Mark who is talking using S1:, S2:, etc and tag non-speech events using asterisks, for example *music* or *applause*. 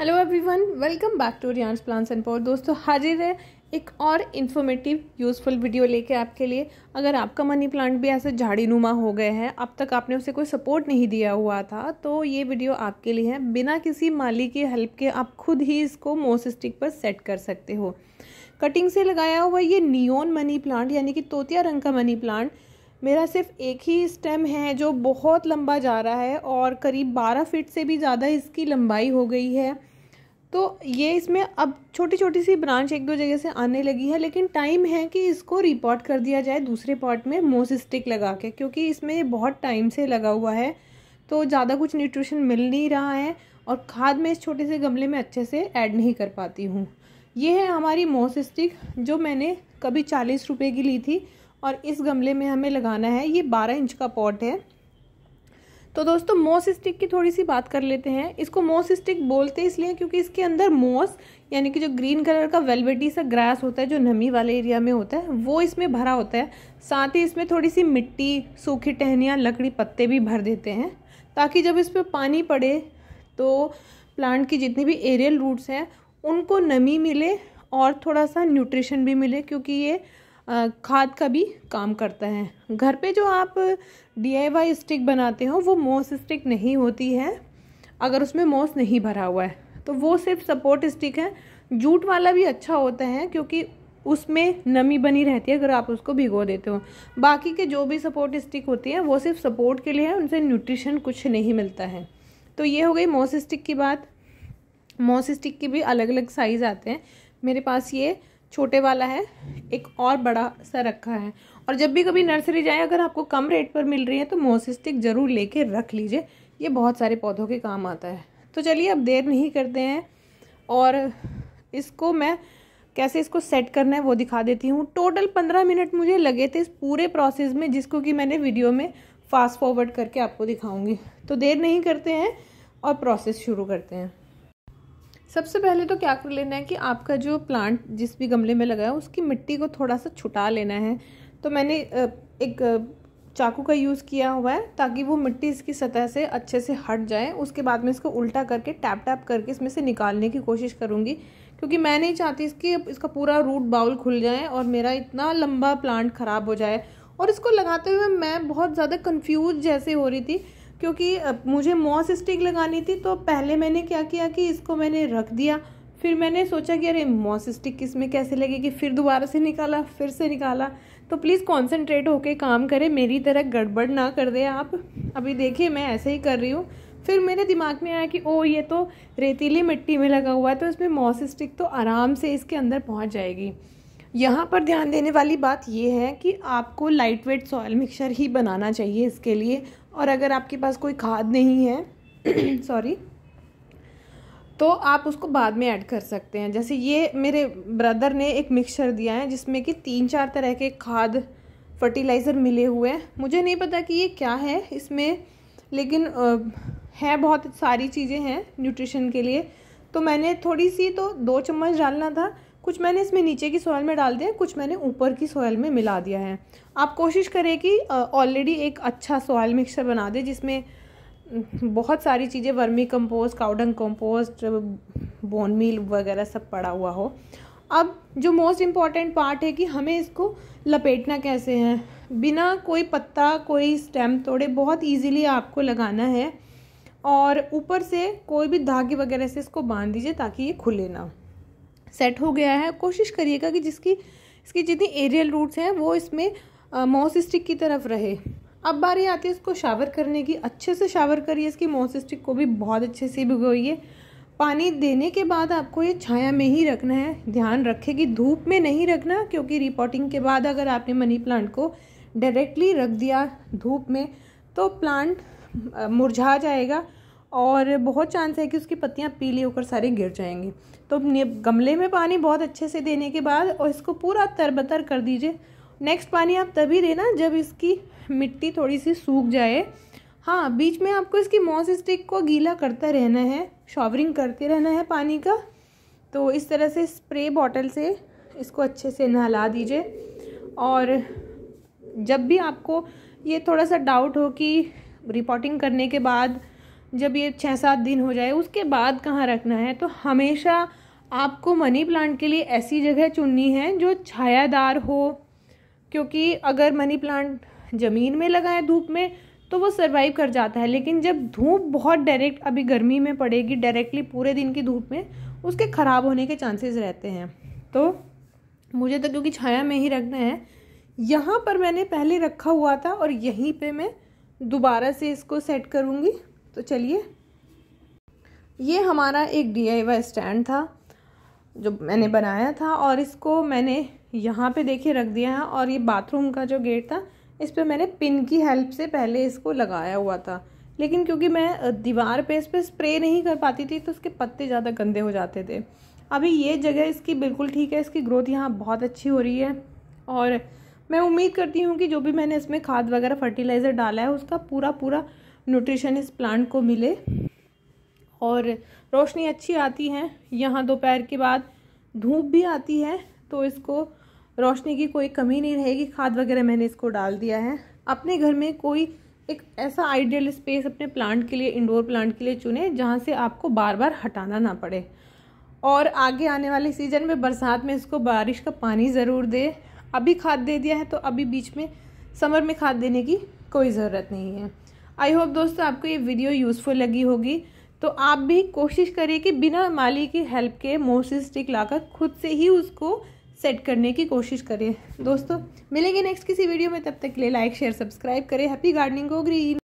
S1: hello everyone welcome back to रियांस plants and पोर दोस्तों हाजिर है एक और इन्फॉर्मेटिव यूज़फुल वीडियो लेके आपके लिए अगर आपका मनी प्लांट भी ऐसे झाड़ी नुमा हो गए हैं अब तक आपने उसे कोई सपोर्ट नहीं दिया हुआ था तो ये वीडियो आपके लिए है बिना किसी माली की हेल्प के आप खुद ही इसको मोस स्टिक पर सेट कर सकते हो कटिंग से लगाया हुआ ये नियोन मनी प्लांट यानी कि तोतिया रंग का मनी प्लांट मेरा सिर्फ एक ही स्टेम है जो बहुत लंबा जा रहा है और करीब 12 फीट से भी ज़्यादा इसकी लंबाई हो गई है तो ये इसमें अब छोटी छोटी सी ब्रांच एक दो जगह से आने लगी है लेकिन टाइम है कि इसको रिपोर्ट कर दिया जाए दूसरे पॉट में मोसिस्टिक लगा के क्योंकि इसमें बहुत टाइम से लगा हुआ है तो ज़्यादा कुछ न्यूट्रिशन मिल नहीं रहा है और खाद मैं इस छोटे से गमले में अच्छे से ऐड नहीं कर पाती हूँ ये है हमारी मोसिस्टिक जो मैंने कभी चालीस रुपये की ली थी और इस गमले में हमें लगाना है ये बारह इंच का पॉट है तो दोस्तों मोस स्टिक की थोड़ी सी बात कर लेते हैं इसको मोस स्टिक बोलते हैं इसलिए क्योंकि इसके अंदर मोस यानी कि जो ग्रीन कलर का वेलवेटी सा ग्रास होता है जो नमी वाले एरिया में होता है वो इसमें भरा होता है साथ ही इसमें थोड़ी सी मिट्टी सूखी टहनियाँ लकड़ी पत्ते भी भर देते हैं ताकि जब इस पर पानी पड़े तो प्लांट की जितनी भी एरियल रूट्स हैं उनको नमी मिले और थोड़ा सा न्यूट्रिशन भी मिले क्योंकि ये खाद का भी काम करता है घर पे जो आप डी स्टिक बनाते हो वो मोस स्टिक नहीं होती है अगर उसमें मोस नहीं भरा हुआ है तो वो सिर्फ सपोर्ट स्टिक है जूट वाला भी अच्छा होता है क्योंकि उसमें नमी बनी रहती है अगर आप उसको भिगो देते हो बाकी के जो भी सपोर्ट स्टिक होती है वो सिर्फ सपोर्ट के लिए है उनसे न्यूट्रिशन कुछ नहीं मिलता है तो ये हो गई मोस स्टिक की बात मोस स्टिक के भी अलग अलग साइज़ आते हैं मेरे पास ये छोटे वाला है एक और बड़ा सा रखा है और जब भी कभी नर्सरी जाए अगर आपको कम रेट पर मिल रही है तो मोसिस्टिक ज़रूर लेके रख लीजिए ये बहुत सारे पौधों के काम आता है तो चलिए अब देर नहीं करते हैं और इसको मैं कैसे इसको सेट करना है वो दिखा देती हूँ टोटल पंद्रह मिनट मुझे लगे थे इस पूरे प्रोसेस में जिसको कि मैंने वीडियो में फास्ट फॉरवर्ड करके आपको दिखाऊंगी तो देर नहीं करते हैं और प्रोसेस शुरू करते हैं सबसे पहले तो क्या कर लेना है कि आपका जो प्लांट जिस भी गमले में लगाया उसकी मिट्टी को थोड़ा सा छुटा लेना है तो मैंने एक चाकू का यूज़ किया हुआ है ताकि वो मिट्टी इसकी सतह से अच्छे से हट जाए उसके बाद में इसको उल्टा करके टैप टैप करके इसमें से निकालने की कोशिश करूँगी क्योंकि मैं नहीं चाहती इसकी इसका पूरा रूट बाउल खुल जाए और मेरा इतना लंबा प्लांट ख़राब हो जाए और इसको लगाते हुए मैं बहुत ज़्यादा कन्फ्यूज जैसे हो रही थी क्योंकि मुझे मॉस स्टिक लगानी थी तो पहले मैंने क्या किया कि इसको मैंने रख दिया फिर मैंने सोचा कि अरे मॉस स्टिक इसमें कैसे लगेगी फिर दोबारा से निकाला फिर से निकाला तो प्लीज़ कॉन्सेंट्रेट होके काम करें मेरी तरह गड़बड़ ना कर दे आप अभी देखिए मैं ऐसे ही कर रही हूँ फिर मेरे दिमाग में आया कि ओ ये तो रेतीली मिट्टी में लगा हुआ है तो इसमें मॉस स्टिक तो आराम से इसके अंदर पहुँच जाएगी यहाँ पर ध्यान देने वाली बात यह है कि आपको लाइट वेट सॉयल मिक्सर ही बनाना चाहिए इसके लिए और अगर आपके पास कोई खाद नहीं है सॉरी *clears throat* तो आप उसको बाद में ऐड कर सकते हैं जैसे ये मेरे ब्रदर ने एक मिक्सर दिया है जिसमें कि तीन चार तरह के खाद फर्टिलाइज़र मिले हुए हैं मुझे नहीं पता कि ये क्या है इसमें लेकिन है बहुत सारी चीज़ें हैं न्यूट्रिशन के लिए तो मैंने थोड़ी सी तो दो चम्मच डालना था कुछ मैंने इसमें नीचे की सॉयल में डाल दिया कुछ मैंने ऊपर की सॉयल में मिला दिया है आप कोशिश करें कि ऑलरेडी एक अच्छा सोयल मिक्सचर बना दें जिसमें बहुत सारी चीज़ें vermicompost cow dung compost bone meal वगैरह सब पड़ा हुआ हो अब जो मोस्ट इम्पॉर्टेंट पार्ट है कि हमें इसको लपेटना कैसे है बिना कोई पत्ता कोई स्टेम तोड़े बहुत ईजीली आपको लगाना है और ऊपर से कोई भी धागे वगैरह से इसको बांध दीजिए ताकि ये खुले ना सेट हो गया है कोशिश करिएगा कि जिसकी इसकी जितनी एरियल रूट्स हैं वो इसमें मोसिस्टिक की तरफ रहे अब बारी आती है इसको शावर करने की अच्छे से शावर करिए इसकी मोसिस्टिक को भी बहुत अच्छे से भिगोइए पानी देने के बाद आपको ये छाया में ही रखना है ध्यान रखें कि धूप में नहीं रखना क्योंकि रिपोर्टिंग के बाद अगर आपने मनी प्लांट को डायरेक्टली रख दिया धूप में तो प्लांट मुरझा जाएगा और बहुत चांस है कि उसकी पत्तियाँ पीली होकर सारी गिर जाएंगी तो गमले में पानी बहुत अच्छे से देने के बाद और इसको पूरा तरबतर कर दीजिए नेक्स्ट पानी आप तभी देना जब इसकी मिट्टी थोड़ी सी सूख जाए हाँ बीच में आपको इसकी मॉस स्टिक को गीला करता रहना है शॉवरिंग करते रहना है पानी का तो इस तरह से स्प्रे बॉटल से इसको अच्छे से नहला दीजिए और जब भी आपको ये थोड़ा सा डाउट हो कि रिपोर्टिंग करने के बाद जब ये छः सात दिन हो जाए उसके बाद कहाँ रखना है तो हमेशा आपको मनी प्लांट के लिए ऐसी जगह चुननी है जो छायादार हो क्योंकि अगर मनी प्लांट ज़मीन में लगाएं धूप में तो वो सर्वाइव कर जाता है लेकिन जब धूप बहुत डायरेक्ट अभी गर्मी में पड़ेगी डायरेक्टली पूरे दिन की धूप में उसके ख़राब होने के चांसेस रहते हैं तो मुझे तो क्योंकि छाया में ही रखना है यहाँ पर मैंने पहले रखा हुआ था और यहीं पे मैं दोबारा से इसको सेट करूँगी तो चलिए ये हमारा एक डी आई वाई स्टैंड था जो मैंने बनाया था और इसको मैंने यहाँ पे देखे रख दिया है और ये बाथरूम का जो गेट था इस पर मैंने पिन की हेल्प से पहले इसको लगाया हुआ था लेकिन क्योंकि मैं दीवार पे इस पर स्प्रे नहीं कर पाती थी तो उसके पत्ते ज़्यादा गंदे हो जाते थे अभी ये जगह इसकी बिल्कुल ठीक है इसकी ग्रोथ यहाँ बहुत अच्छी हो रही है और मैं उम्मीद करती हूँ कि जो भी मैंने इसमें खाद वगैरह फर्टिलाइज़र डाला है उसका पूरा पूरा न्यूट्रिशन इस प्लांट को मिले और रोशनी अच्छी आती है यहाँ दोपहर के बाद धूप भी आती है तो इसको रोशनी की कोई कमी नहीं रहेगी खाद वगैरह मैंने इसको डाल दिया है अपने घर में कोई एक ऐसा आइडियल स्पेस अपने प्लांट के लिए इंडोर प्लांट के लिए चुने जहाँ से आपको बार बार हटाना ना पड़े और आगे आने वाले सीज़न में बरसात में इसको बारिश का पानी ज़रूर दे अभी खाद दे दिया है तो अभी बीच में समर में खाद देने की कोई ज़रूरत नहीं है आई होप दोस्तों आपको ये वीडियो यूज़फुल लगी होगी तो आप भी कोशिश करिए कि बिना माली की हेल्प के मोसी स्टिक लाकर खुद से ही उसको सेट करने की कोशिश करें दोस्तों मिलेंगे नेक्स्ट किसी वीडियो में तब तक के लिए लाइक शेयर सब्सक्राइब करें हैप्पी गार्डनिंग को ग्रीन